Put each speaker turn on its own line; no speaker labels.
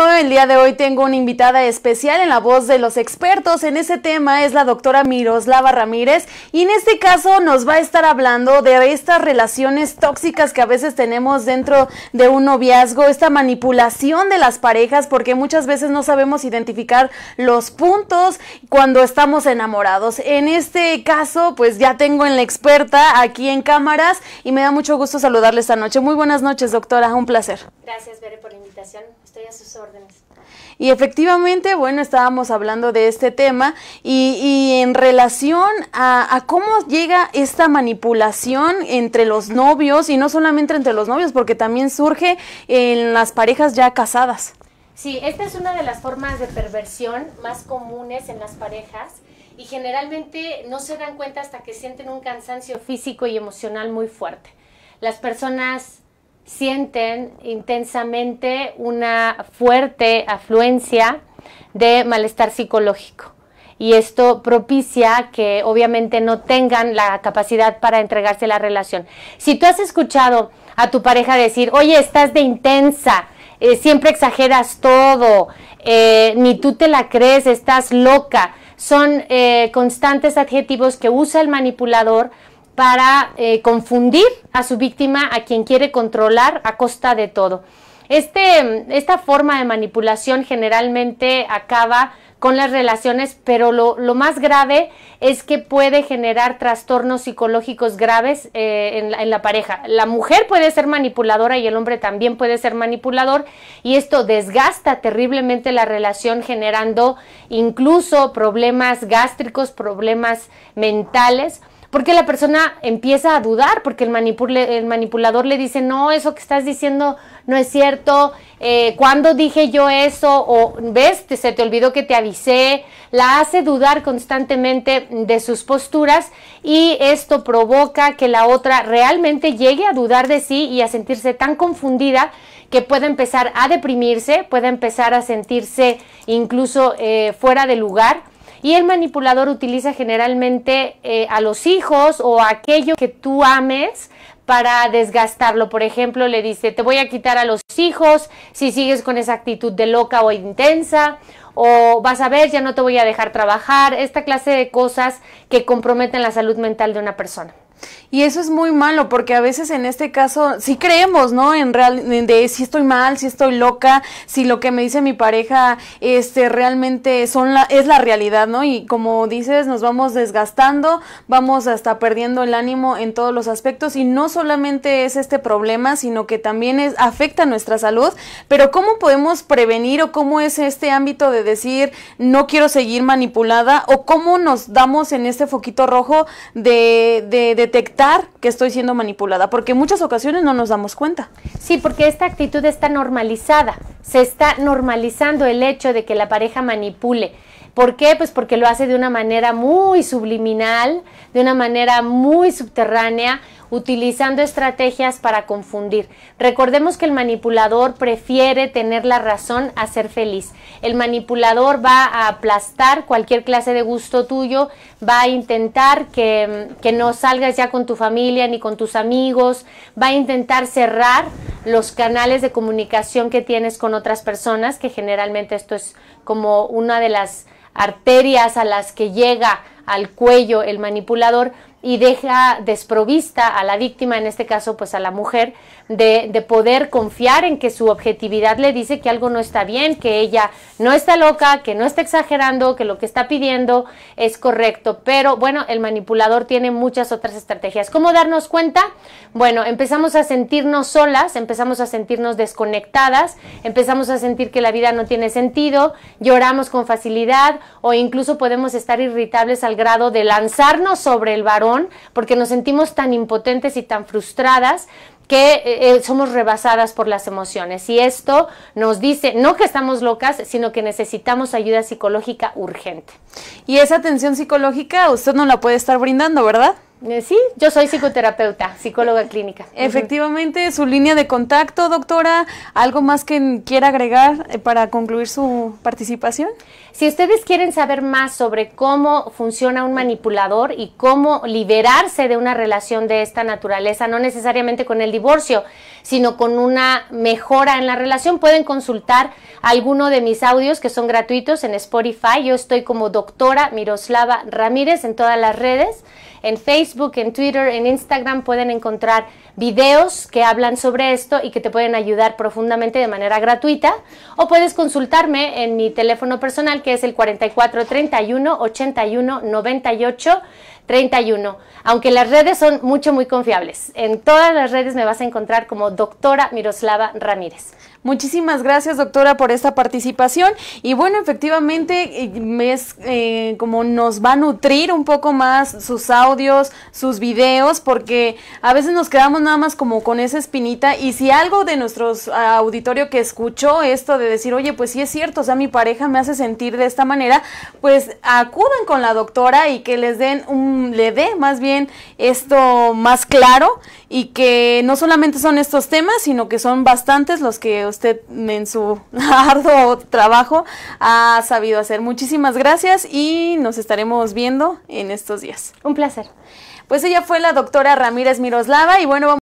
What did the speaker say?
bueno, el día de hoy tengo una invitada especial en la voz de los expertos en ese tema, es la doctora Miroslava Ramírez y en este caso nos va a estar hablando de estas relaciones tóxicas que a veces tenemos dentro de un noviazgo, esta manipulación de las parejas porque muchas veces no sabemos identificar los puntos cuando estamos enamorados. En este caso, pues ya tengo en la experta aquí en cámaras y me da mucho gusto saludarle esta noche. Muy buenas noches, doctora, un placer.
Gracias, Bere, por la invitación a sus órdenes.
Y efectivamente, bueno, estábamos hablando de este tema y, en relación a, a, cómo llega esta manipulación entre los novios y no solamente entre los novios, porque también surge en las parejas ya casadas.
Sí, esta es una de las formas de perversión más comunes en las parejas y generalmente no se dan cuenta hasta que sienten un cansancio físico y emocional muy fuerte. Las personas sienten intensamente una fuerte afluencia de malestar psicológico. Y esto propicia que obviamente no tengan la capacidad para entregarse la relación. Si tú has escuchado a tu pareja decir, oye, estás de intensa, eh, siempre exageras todo, eh, ni tú te la crees, estás loca, son eh, constantes adjetivos que usa el manipulador para eh, confundir a su víctima, a quien quiere controlar a costa de todo. Este, esta forma de manipulación generalmente acaba con las relaciones, pero lo, más grave es que puede generar trastornos psicológicos graves eh, en la pareja. La mujer puede ser manipuladora y el hombre también puede ser manipulador y esto desgasta terriblemente la relación generando incluso problemas gástricos, problemas mentales porque la persona empieza a dudar, porque el, manipulador le dice, no, eso que estás diciendo no es cierto, cuando eh, ¿cuándo dije yo eso? O ves, se te olvidó que te avisé, la hace dudar constantemente de sus posturas y esto provoca que la otra realmente llegue a dudar de sí y a sentirse tan confundida que puede empezar a deprimirse, puede empezar a sentirse incluso eh, fuera de lugar y el manipulador utiliza generalmente eh, a los hijos o a aquello que tú ames para desgastarlo. Por ejemplo, le dice, te voy a quitar a los hijos si sigues con esa actitud de loca o intensa, o vas a ver, ya no te voy a dejar trabajar, esta clase de cosas que comprometen la salud mental de una persona. Y eso es muy malo, porque a veces
en este caso si creemos, ¿no? En real, de si estoy mal, si estoy loca, si lo que me dice mi pareja este, realmente son la, es la realidad, ¿no? Y como dices, nos vamos desgastando, vamos hasta perdiendo el ánimo en todos los aspectos y no solamente es este problema, sino que también es, afecta nuestra salud. Pero ¿cómo podemos prevenir o cómo es este ámbito de decir no quiero seguir manipulada o cómo nos damos en este foquito rojo de, de detectar que estoy siendo manipulada, porque
en muchas ocasiones no nos damos cuenta. Sí, porque esta actitud está normalizada, se está normalizando el hecho de que la pareja manipule. ¿Por qué? Pues porque lo hace de una manera muy subliminal, de una manera muy subterránea, utilizando estrategias para confundir. Recordemos que el manipulador prefiere tener la razón a ser feliz. El manipulador va a aplastar cualquier clase de gusto tuyo, va a intentar que, no salgas ya con tu familia ni con tus amigos, va a intentar cerrar los canales de comunicación que tienes con otras personas, que generalmente esto es como una de las arterias a las que llega al cuello el manipulador y deja desprovista a la víctima, en este caso pues a la mujer, de, poder confiar en que su objetividad le dice que algo no está bien, que ella no está loca, que no está exagerando, que lo que está pidiendo es correcto. Pero bueno, el manipulador tiene muchas otras estrategias. ¿Cómo darnos cuenta? Bueno, empezamos a sentirnos solas, empezamos a sentirnos desconectadas, empezamos a sentir que la vida no tiene sentido, lloramos con facilidad o incluso podemos estar irritables al grado de lanzarnos sobre el varón porque nos sentimos tan impotentes y tan frustradas que eh, eh, somos rebasadas por las emociones. Y esto nos dice, no que estamos locas, sino que necesitamos ayuda psicológica urgente. Y esa atención
psicológica usted no la puede estar brindando, ¿verdad? Eh, sí, yo soy psicoterapeuta, psicóloga clínica. Efectivamente, su línea de contacto, doctora, ¿algo más que quiera agregar eh,
para concluir su participación? Si ustedes quieren saber más sobre cómo funciona un manipulador y cómo liberarse de una relación de esta naturaleza, no necesariamente con el divorcio, sino con una mejora en la relación, pueden consultar alguno de mis audios que son gratuitos en Spotify. Yo estoy como doctora Miroslava Ramírez en todas las redes, en Facebook Facebook, en Twitter, en Instagram pueden encontrar videos que hablan sobre esto y que te pueden ayudar profundamente de manera gratuita. O puedes consultarme en mi teléfono personal que es el 44 31 81 31. Aunque las redes son mucho, muy confiables. En todas las redes me vas a encontrar como doctora Miroslava Ramírez. Muchísimas gracias, doctora, por
esta participación. Y bueno, efectivamente, es eh, como nos va a nutrir un poco más sus audios, sus videos, porque a veces nos quedamos nada más como con esa espinita. Y si algo de nuestro auditorio que escuchó esto de decir, oye, pues sí es cierto, o sea, mi pareja me hace sentir de esta manera, pues acudan con la doctora y que les den un Mm, le dé más bien esto más claro y que no solamente son estos temas, sino que son bastantes los que usted en su arduo trabajo ha sabido hacer. Muchísimas gracias y nos estaremos viendo en estos días. Un placer. Pues ella fue la doctora Ramírez Miroslava y bueno, vamos